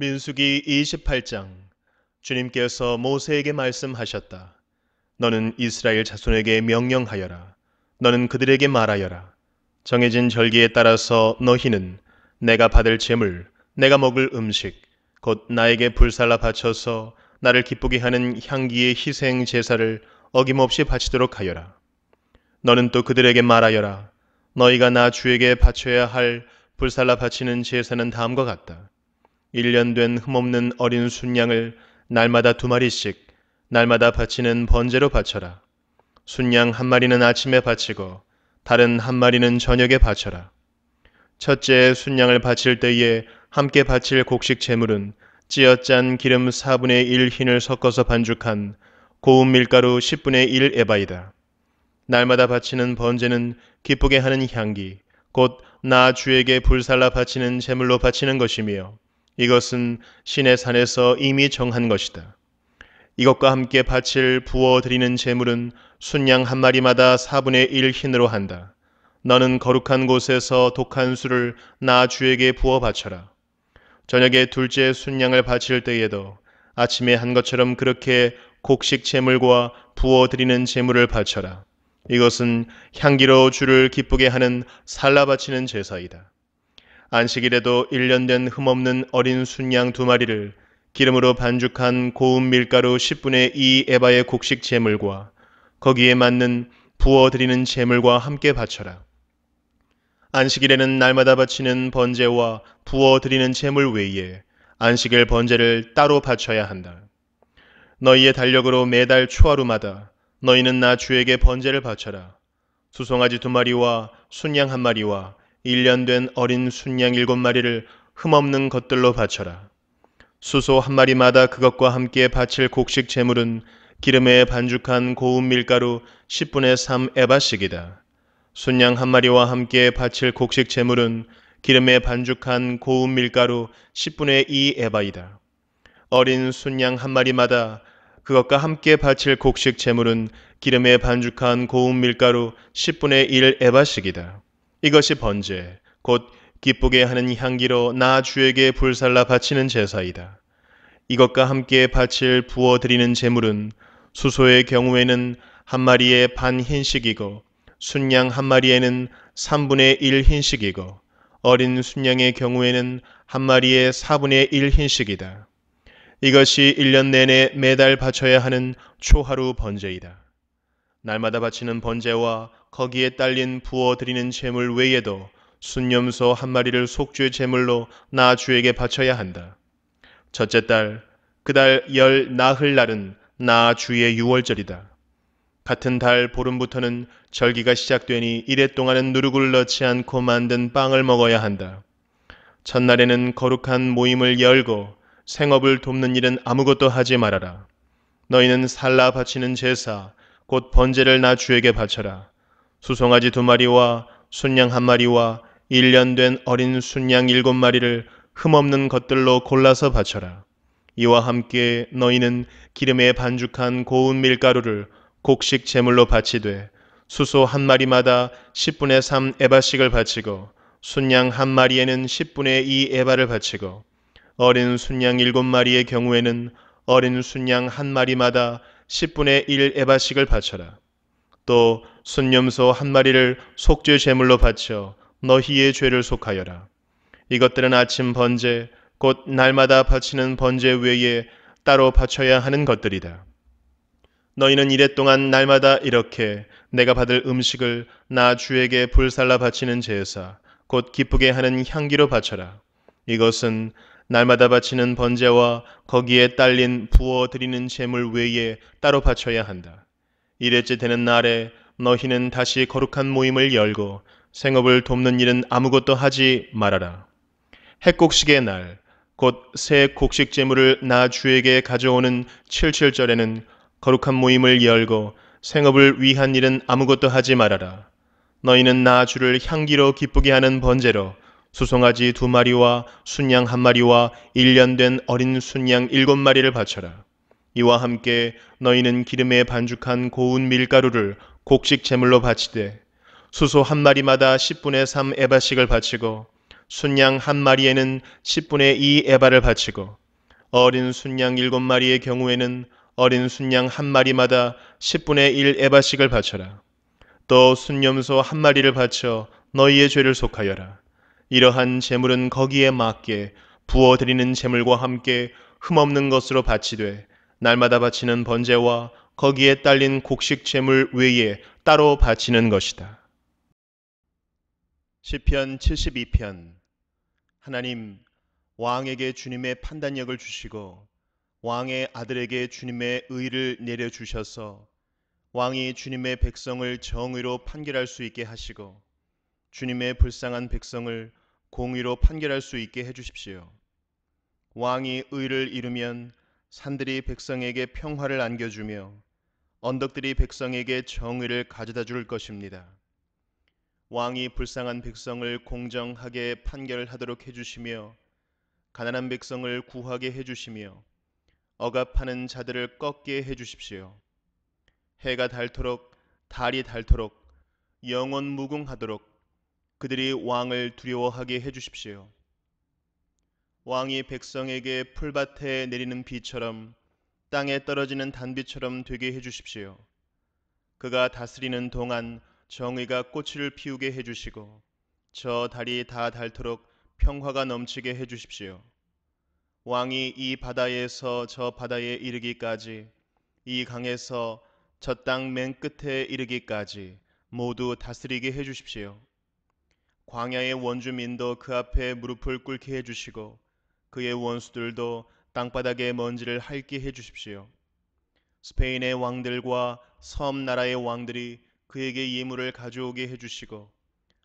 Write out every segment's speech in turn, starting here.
민수기 28장 주님께서 모세에게 말씀하셨다. 너는 이스라엘 자손에게 명령하여라. 너는 그들에게 말하여라. 정해진 절기에 따라서 너희는 내가 받을 재물, 내가 먹을 음식, 곧 나에게 불살라 바쳐서 나를 기쁘게 하는 향기의 희생 제사를 어김없이 바치도록 하여라. 너는 또 그들에게 말하여라. 너희가 나 주에게 바쳐야 할 불살라 바치는 제사는 다음과 같다. 1년 된 흠없는 어린 순양을 날마다 두 마리씩 날마다 바치는 번제로 바쳐라. 순양 한 마리는 아침에 바치고 다른 한 마리는 저녁에 바쳐라. 첫째 순양을 바칠 때에 함께 바칠 곡식 제물은 찌어짠 기름 4분의 1 흰을 섞어서 반죽한 고운 밀가루 10분의 1 에바이다. 날마다 바치는 번제는 기쁘게 하는 향기, 곧 나 주에게 불살라 바치는 제물로 바치는 것이며 이것은 신의 산에서 이미 정한 것이다. 이것과 함께 바칠 부어 드리는 제물은 순양 한 마리마다 4분의 1 흰으로 한다. 너는 거룩한 곳에서 독한 술을 나 주에게 부어 바쳐라. 저녁에 둘째 순양을 바칠 때에도 아침에 한 것처럼 그렇게 곡식 제물과 부어 드리는 제물을 바쳐라. 이것은 향기로 주를 기쁘게 하는 살라 바치는 제사이다. 안식일에도 1년 된 흠없는 어린 순양 두 마리를 기름으로 반죽한 고운 밀가루 10분의 2 에바의 곡식 제물과 거기에 맞는 부어드리는 제물과 함께 바쳐라. 안식일에는 날마다 바치는 번제와 부어드리는 제물 외에 안식일 번제를 따로 바쳐야 한다. 너희의 달력으로 매달 초하루마다 너희는 나 주에게 번제를 바쳐라. 수송아지 두 마리와 순양 한 마리와 1년된 어린 순양 일곱 마리를 흠없는 것들로 바쳐라. 수소 한 마리마다 그것과 함께 바칠 곡식 재물은 기름에 반죽한 고운 밀가루 10분의 3 에바씩이다. 순양 한 마리와 함께 바칠 곡식 재물은 기름에 반죽한 고운 밀가루 10분의 2 에바이다. 어린 순양 한 마리마다 그것과 함께 바칠 곡식 재물은 기름에 반죽한 고운 밀가루 10분의 1 에바씩이다. 이것이 번제, 곧 기쁘게 하는 향기로 나 주에게 불살라 바치는 제사이다. 이것과 함께 바칠 부어 드리는 제물은 수소의 경우에는 한 마리에 반 흰식이고 순양 한 마리에는 3분의 1 흰식이고 어린 순양의 경우에는 한 마리에 4분의 1 흰식이다. 이것이 1년 내내 매달 바쳐야 하는 초하루 번제이다. 날마다 바치는 번제와 거기에 딸린 부어 드리는 제물 외에도 순념소 한 마리를 속죄 제물로 나 주에게 바쳐야 한다. 첫째 딸, 그달 열 나흘 날은 나 주의 유월절이다. 같은 달 보름부터는 절기가 시작되니 이래 동안은 누룩을 넣지 않고 만든 빵을 먹어야 한다. 첫날에는 거룩한 모임을 열고 생업을 돕는 일은 아무것도 하지 말아라. 너희는 살라 바치는 제사, 곧 번제를 나 주에게 바쳐라. 수송아지 두 마리와 순양 한 마리와 1년 된 어린 순양 일곱 마리를 흠없는 것들로 골라서 바쳐라. 이와 함께 너희는 기름에 반죽한 고운 밀가루를 곡식 제물로 바치되 수소 한 마리마다 10분의 3 에바씩을 바치고 순양 한 마리에는 10분의 2 에바를 바치고 어린 순양 일곱 마리의 경우에는 어린 순양 한 마리마다 10분의 1 에바씩을 바쳐라. 또 순념소 한 마리를 속죄 제물로 바쳐 너희의 죄를 속하여라. 이것들은 아침 번제, 곧 날마다 바치는 번제 외에 따로 바쳐야 하는 것들이다. 너희는 이래 동안 날마다 이렇게 내가 받을 음식을 나 주에게 불살라 바치는 제사, 곧 기쁘게 하는 향기로 바쳐라. 이것은 날마다 바치는 번제와 거기에 딸린 부어 드리는 제물 외에 따로 바쳐야 한다. 이래째 되는 날에 너희는 다시 거룩한 모임을 열고 생업을 돕는 일은 아무것도 하지 말아라. 핵곡식의 날, 곧 새 곡식 재물을나 주에게 가져오는 칠칠절에는 거룩한 모임을 열고 생업을 위한 일은 아무것도 하지 말아라. 너희는 나 주를 향기로 기쁘게 하는 번제로 수송아지 두 마리와 순양 한 마리와 1년 된 어린 순양 일곱 마리를 바쳐라. 이와 함께 너희는 기름에 반죽한 고운 밀가루를 곡식 제물로 바치되 수소 한 마리마다 10분의 3 에바씩을 바치고 순양 한 마리에는 10분의 2 에바를 바치고 어린 순양 7마리의 경우에는 어린 순양 한 마리마다 10분의 1 에바씩을 바쳐라. 또 순염소 한 마리를 바쳐 너희의 죄를 속하여라. 이러한 재물은 거기에 맞게 부어드리는 재물과 함께 흠없는 것으로 바치되 날마다 바치는 번제와 거기에 딸린 곡식 재물 외에 따로 바치는 것이다. 시편 72편 하나님 왕에게 주님의 판단력을 주시고 왕의 아들에게 주님의 의를 내려 주셔서 왕이 주님의 백성을 정의로 판결할 수 있게 하시고 주님의 불쌍한 백성을 공의로 판결할 수 있게 해 주십시오. 왕이 의를 이루면 산들이 백성에게 평화를 안겨주며 언덕들이 백성에게 정의를 가져다 줄 것입니다. 왕이 불쌍한 백성을 공정하게 판결하도록 해주시며 가난한 백성을 구하게 해주시며 억압하는 자들을 꺾게 해주십시오. 해가 닳도록 달이 닳도록 영원 무궁하도록 그들이 왕을 두려워하게 해주십시오. 왕이 백성에게 풀밭에 내리는 비처럼 땅에 떨어지는 단비처럼 되게 해주십시오. 그가 다스리는 동안 정의가 꽃을 피우게 해주시고 저 달이 다 닳도록 평화가 넘치게 해주십시오. 왕이 이 바다에서 저 바다에 이르기까지 이 강에서 저 땅 맨 끝에 이르기까지 모두 다스리게 해주십시오. 광야의 원주민도 그 앞에 무릎을 꿇게 해주시고 그의 원수들도 땅바닥의 먼지를 핥게 해 주십시오. 스페인의 왕들과 섬 나라의 왕들이 그에게 예물을 가져오게 해 주시고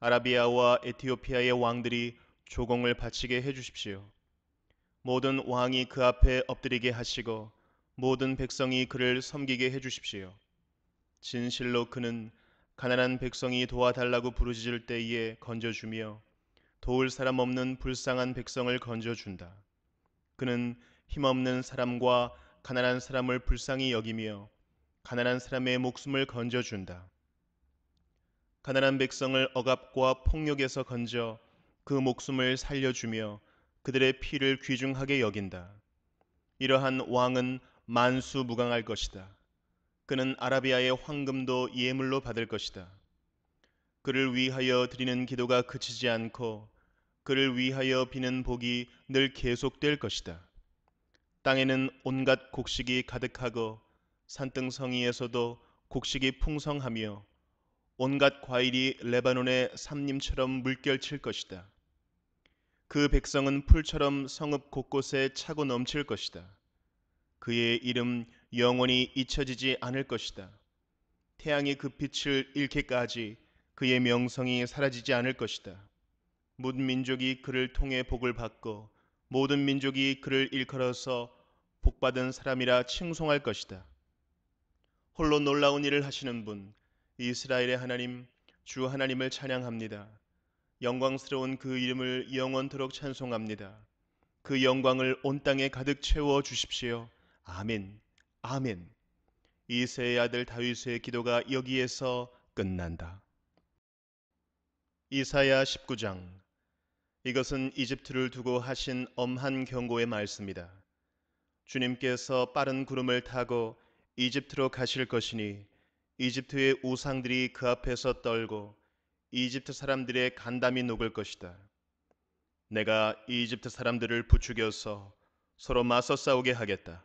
아라비아와 에티오피아의 왕들이 조공을 바치게 해 주십시오. 모든 왕이 그 앞에 엎드리게 하시고 모든 백성이 그를 섬기게 해 주십시오. 진실로 그는 가난한 백성이 도와달라고 부르짖을 때에 건져주며 도울 사람 없는 불쌍한 백성을 건져준다. 그는 힘없는 사람과 가난한 사람을 불쌍히 여기며 가난한 사람의 목숨을 건져준다. 가난한 백성을 억압과 폭력에서 건져 그 목숨을 살려주며 그들의 피를 귀중하게 여긴다. 이러한 왕은 만수무강할 것이다. 그는 아라비아의 황금도 예물로 받을 것이다. 그를 위하여 드리는 기도가 그치지 않고 그를 위하여 비는 복이 늘 계속될 것이다. 땅에는 온갖 곡식이 가득하고 산등성이에서도 곡식이 풍성하며 온갖 과일이 레바논의 삼림처럼 물결칠 것이다. 그 백성은 풀처럼 성읍 곳곳에 차고 넘칠 것이다. 그의 이름 영원히 잊혀지지 않을 것이다. 태양이 그 빛을 잃기까지 그의 명성이 사라지지 않을 것이다. 모든 민족이 그를 통해 복을 받고 모든 민족이 그를 일컬어서 복받은 사람이라 칭송할 것이다. 홀로 놀라운 일을 하시는 분, 이스라엘의 하나님, 주 하나님을 찬양합니다. 영광스러운 그 이름을 영원토록 찬송합니다. 그 영광을 온 땅에 가득 채워 주십시오. 아멘. 아멘. 이세의 아들 다윗의 기도가 여기에서 끝난다. 이사야 19장 이것은 이집트를 두고 하신 엄한 경고의 말씀이다. 주님께서 빠른 구름을 타고 이집트로 가실 것이니 이집트의 우상들이 그 앞에서 떨고 이집트 사람들의 간담이 녹을 것이다. 내가 이집트 사람들을 부추겨서 서로 맞서 싸우게 하겠다.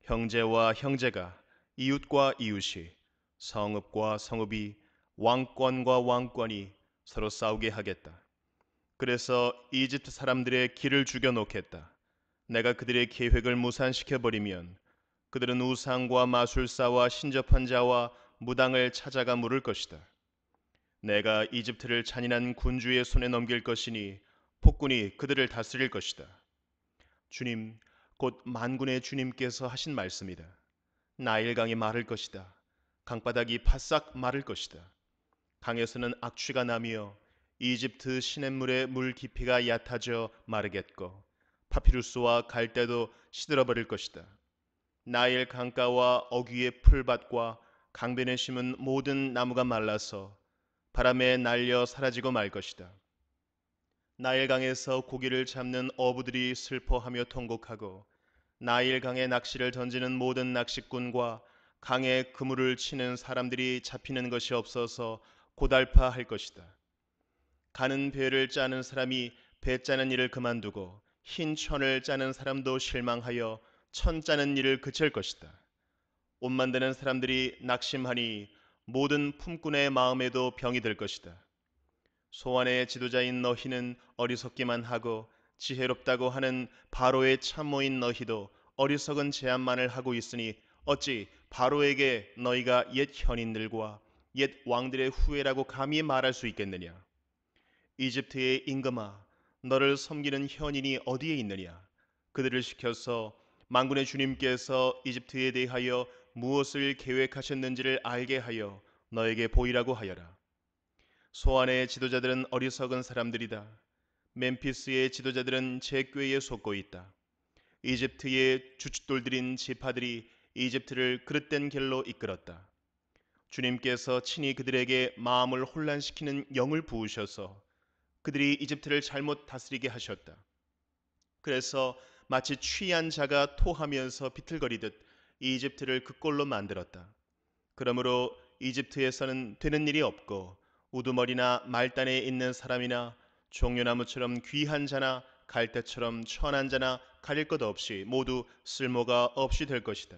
형제와 형제가 이웃과 이웃이 성읍과 성읍이 왕권과 왕권이 서로 싸우게 하겠다. 그래서 이집트 사람들의 길을 죽여 놓겠다. 내가 그들의 계획을 무산시켜 버리면 그들은 우상과 마술사와 신접한 자와 무당을 찾아가 물을 것이다. 내가 이집트를 잔인한 군주의 손에 넘길 것이니 폭군이 그들을 다스릴 것이다. 주님, 곧 만군의 주님께서 하신 말씀이다. 나일강이 마를 것이다. 강바닥이 바싹 마를 것이다. 강에서는 악취가 나며 이집트 시냇물의 물 깊이가 얕아져 마르겠고 파피루스와 갈대도 시들어버릴 것이다. 나일 강가와 어귀의 풀밭과 강변에 심은 모든 나무가 말라서 바람에 날려 사라지고 말 것이다. 나일강에서 고기를 잡는 어부들이 슬퍼하며 통곡하고 나일강에 낚시를 던지는 모든 낚시꾼과 강에 그물을 치는 사람들이 잡히는 것이 없어서 고달파할 것이다. 가는 배를 짜는 사람이 배 짜는 일을 그만두고 흰 천을 짜는 사람도 실망하여 천 짜는 일을 그칠 것이다. 옷 만드는 사람들이 낙심하니 모든 품꾼의 마음에도 병이 될 것이다. 소환의 지도자인 너희는 어리석기만 하고 지혜롭다고 하는 바로의 참모인 너희도 어리석은 제안만을 하고 있으니 어찌 바로에게 너희가 옛 현인들과 옛 왕들의 후예라고 감히 말할 수 있겠느냐. 이집트의 임금아 너를 섬기는 현인이 어디에 있느냐? 그들을 시켜서 만군의 주님께서 이집트에 대하여 무엇을 계획하셨는지를 알게 하여 너에게 보이라고 하여라. 소안의 지도자들은 어리석은 사람들이다. 멤피스의 지도자들은 제 꾀에 속고 있다. 이집트의 주춧돌들인 지파들이 이집트를 그릇된 길로 이끌었다. 주님께서 친히 그들에게 마음을 혼란시키는 영을 부으셔서 그들이 이집트를 잘못 다스리게 하셨다. 그래서 마치 취한 자가 토하면서 비틀거리듯 이집트를 그 꼴로 만들었다. 그러므로 이집트에서는 되는 일이 없고 우두머리나 말단에 있는 사람이나 종려나무처럼 귀한 자나 갈대처럼 천한 자나 가릴 것 없이 모두 쓸모가 없이 될 것이다.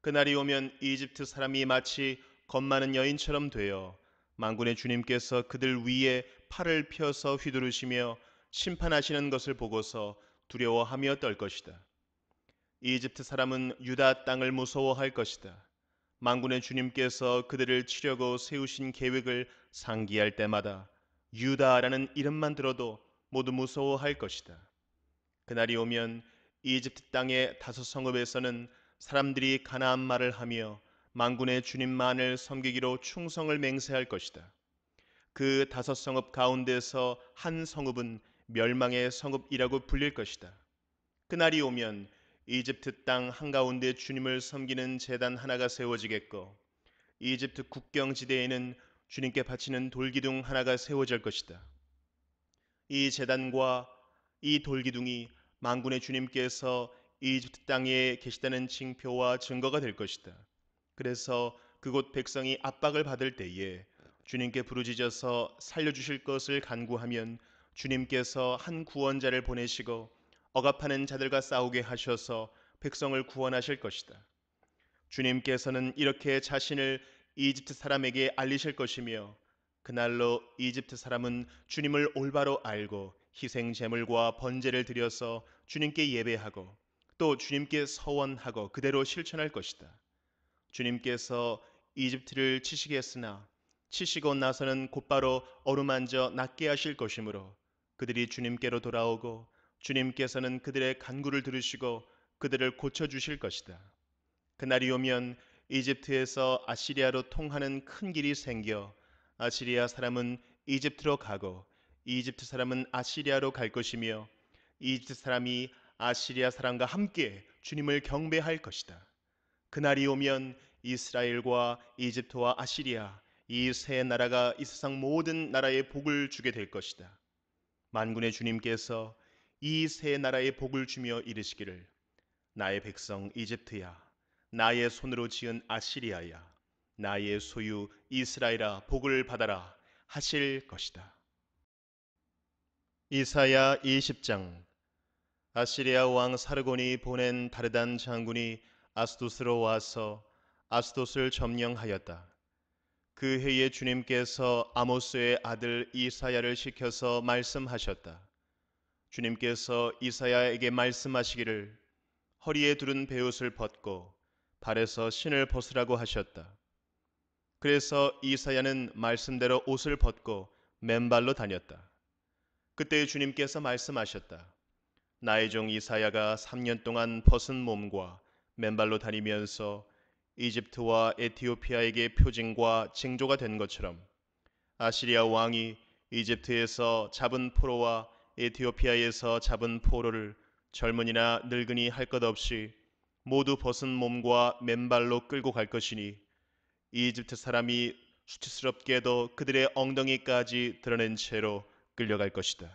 그날이 오면 이집트 사람이 마치 겁 많은 여인처럼 되어 망군의 주님께서 그들 위에 팔을 펴서 휘두르시며 심판하시는 것을 보고서 두려워하며 떨 것이다. 이집트 사람은 유다 땅을 무서워할 것이다. 망군의 주님께서 그들을 치려고 세우신 계획을 상기할 때마다 유다라는 이름만 들어도 모두 무서워할 것이다. 그날이 오면 이집트 땅의 다섯 성읍에서는 사람들이 가나안 말을 하며 망군의 주님만을 섬기기로 충성을 맹세할 것이다. 그 다섯 성읍 가운데서 한 성읍은 멸망의 성읍이라고 불릴 것이다. 그날이 오면 이집트 땅 한가운데 주님을 섬기는 재단 하나가 세워지겠고 이집트 국경 지대에는 주님께 바치는 돌기둥 하나가 세워질 것이다. 이 재단과 이 돌기둥이 망군의 주님께서 이집트 땅에 계시다는 징표와 증거가 될 것이다. 그래서 그곳 백성이 압박을 받을 때에 주님께 부르짖어서 살려주실 것을 간구하면 주님께서 한 구원자를 보내시고 억압하는 자들과 싸우게 하셔서 백성을 구원하실 것이다. 주님께서는 이렇게 자신을 이집트 사람에게 알리실 것이며 그날로 이집트 사람은 주님을 올바로 알고 희생 제물과 번제를 드려서 주님께 예배하고 또 주님께 서원하고 그대로 실천할 것이다. 주님께서 이집트를 치시겠으나 치시고 나서는 곧바로 어루만져 낫게 하실 것이므로 그들이 주님께로 돌아오고 주님께서는 그들의 간구를 들으시고 그들을 고쳐 주실 것이다. 그날이 오면 이집트에서 아시리아로 통하는 큰 길이 생겨 아시리아 사람은 이집트로 가고 이집트 사람은 아시리아로 갈 것이며 이집트 사람이 아시리아 사람과 함께 주님을 경배할 것이다. 그날이 오면 이스라엘과 이집트와 아시리아 이 세 나라가 이 세상 모든 나라에 복을 주게 될 것이다. 만군의 주님께서 이 세 나라에 복을 주며 이르시기를 나의 백성 이집트야 나의 손으로 지은 아시리아야 나의 소유 이스라엘아 복을 받아라 하실 것이다. 이사야 20장 아시리아 왕 사르곤이 보낸 다르단 장군이 아스두스로 와서 아스돗을 점령하였다. 그 해에 주님께서 아모스의 아들 이사야를 시켜서 말씀하셨다. 주님께서 이사야에게 말씀하시기를 허리에 두른 배옷을 벗고 발에서 신을 벗으라고 하셨다. 그래서 이사야는 말씀대로 옷을 벗고 맨발로 다녔다. 그때 주님께서 말씀하셨다. 나의 종 이사야가 3년 동안 벗은 몸과 맨발로 다니면서 이집트와 에티오피아에게 표징과 징조가 된 것처럼 아시리아 왕이 이집트에서 잡은 포로와 에티오피아에서 잡은 포로를 젊은이나 늙은이 할 것 없이 모두 벗은 몸과 맨발로 끌고 갈 것이니 이집트 사람이 수치스럽게도 그들의 엉덩이까지 드러낸 채로 끌려갈 것이다.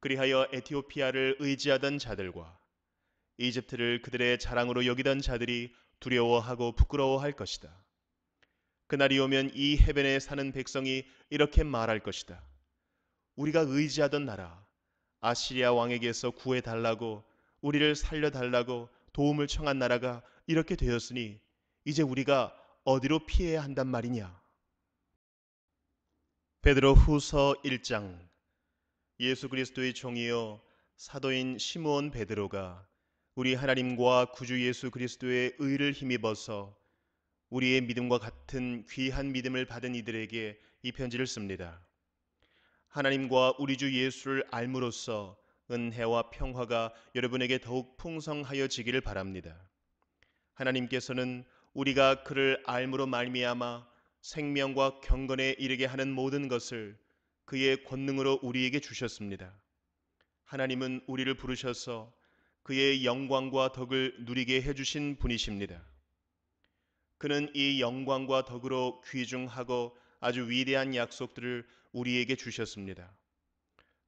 그리하여 에티오피아를 의지하던 자들과 이집트를 그들의 자랑으로 여기던 자들이 두려워하고 부끄러워할 것이다. 그날이 오면 이 해변에 사는 백성이 이렇게 말할 것이다. 우리가 의지하던 나라, 아시리아 왕에게서 구해달라고, 우리를 살려달라고 도움을 청한 나라가 이렇게 되었으니, 이제 우리가 어디로 피해야 한단 말이냐? 베드로 후서 1장 예수 그리스도의 종이요 사도인 시므온 베드로가 우리 하나님과 구주 예수 그리스도의 의를 힘입어서 우리의 믿음과 같은 귀한 믿음을 받은 이들에게 이 편지를 씁니다. 하나님과 우리 주 예수를 알므로써 은혜와 평화가 여러분에게 더욱 풍성하여지기를 바랍니다. 하나님께서는 우리가 그를 알므로 말미암아 생명과 경건에 이르게 하는 모든 것을 그의 권능으로 우리에게 주셨습니다. 하나님은 우리를 부르셔서 그의 영광과 덕을 누리게 해주신 분이십니다. 그는 이 영광과 덕으로 귀중하고 아주 위대한 약속들을 우리에게 주셨습니다.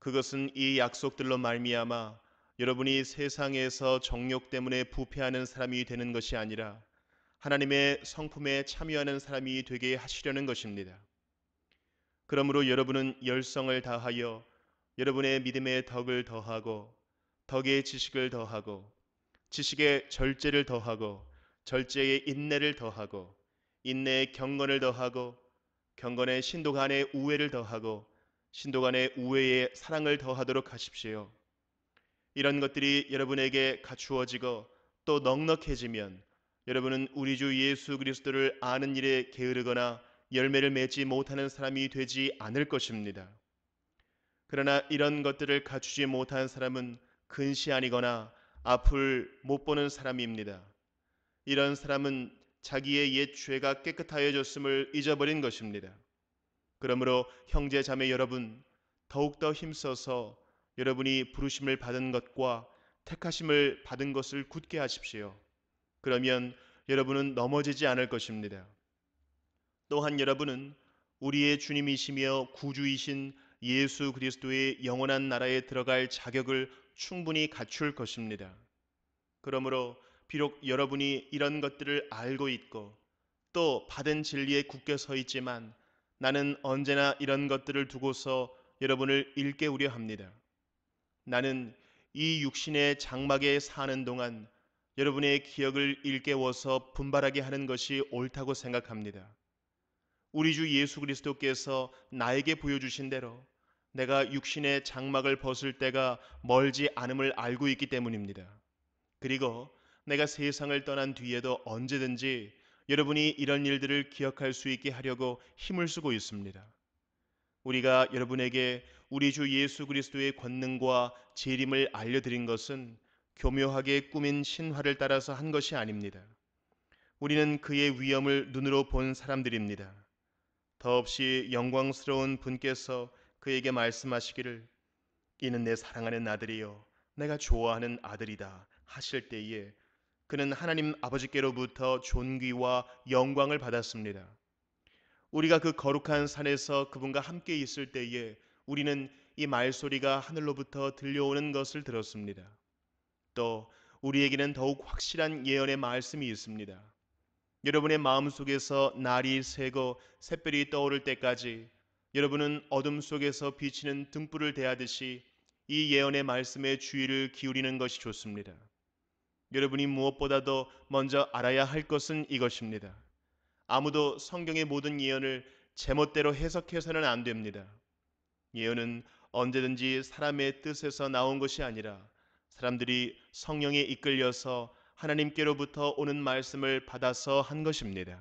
그것은 이 약속들로 말미암아 여러분이 세상에서 정욕 때문에 부패하는 사람이 되는 것이 아니라 하나님의 성품에 참여하는 사람이 되게 하시려는 것입니다. 그러므로 여러분은 열성을 다하여 여러분의 믿음의 덕을 더하고 덕의 지식을 더하고 지식의 절제를 더하고 절제의 인내를 더하고 인내의 경건을 더하고 경건의 신도 간의 우애를 더하고 신도 간의 우애의 사랑을 더하도록 하십시오. 이런 것들이 여러분에게 갖추어지고 또 넉넉해지면 여러분은 우리 주 예수 그리스도를 아는 일에 게으르거나 열매를 맺지 못하는 사람이 되지 않을 것입니다. 그러나 이런 것들을 갖추지 못한 사람은 근시안이거나 앞을 못 보는 사람입니다. 이런 사람은 자기의 옛 죄가 깨끗하여졌음을 잊어버린 것입니다. 그러므로 형제 자매 여러분 더욱더 힘써서 여러분이 부르심을 받은 것과 택하심을 받은 것을 굳게 하십시오. 그러면 여러분은 넘어지지 않을 것입니다. 또한 여러분은 우리의 주님이시며 구주이신 예수 그리스도의 영원한 나라에 들어갈 자격을 충분히 갖출 것입니다. 그러므로 비록 여러분이 이런 것들을 알고 있고 또 받은 진리에 굳게 서 있지만 나는 언제나 이런 것들을 두고서 여러분을 일깨우려 합니다. 나는 이 육신의 장막에 사는 동안 여러분의 기억을 일깨워서 분발하게 하는 것이 옳다고 생각합니다. 우리 주 예수 그리스도께서 나에게 보여주신 대로 내가 육신의 장막을 벗을 때가 멀지 않음을 알고 있기 때문입니다. 그리고 내가 세상을 떠난 뒤에도 언제든지 여러분이 이런 일들을 기억할 수 있게 하려고 힘을 쓰고 있습니다. 우리가 여러분에게 우리 주 예수 그리스도의 권능과 재림을 알려드린 것은 교묘하게 꾸민 신화를 따라서 한 것이 아닙니다. 우리는 그의 위엄을 눈으로 본 사람들입니다. 더없이 영광스러운 분께서 그에게 말씀하시기를 이는 내 사랑하는 아들이요 내가 좋아하는 아들이다 하실 때에 그는 하나님 아버지께로부터 존귀와 영광을 받았습니다. 우리가 그 거룩한 산에서 그분과 함께 있을 때에 우리는 이 말소리가 하늘로부터 들려오는 것을 들었습니다. 또 우리에게는 더욱 확실한 예언의 말씀이 있습니다. 여러분의 마음속에서 날이 새고 샛별이 떠오를 때까지 여러분은 어둠 속에서 비치는 등불을 대하듯이 이 예언의 말씀에 주의를 기울이는 것이 좋습니다. 여러분이 무엇보다도 먼저 알아야 할 것은 이것입니다. 아무도 성경의 모든 예언을 제멋대로 해석해서는 안 됩니다. 예언은 언제든지 사람의 뜻에서 나온 것이 아니라 사람들이 성령에 이끌려서 하나님께로부터 오는 말씀을 받아서 한 것입니다.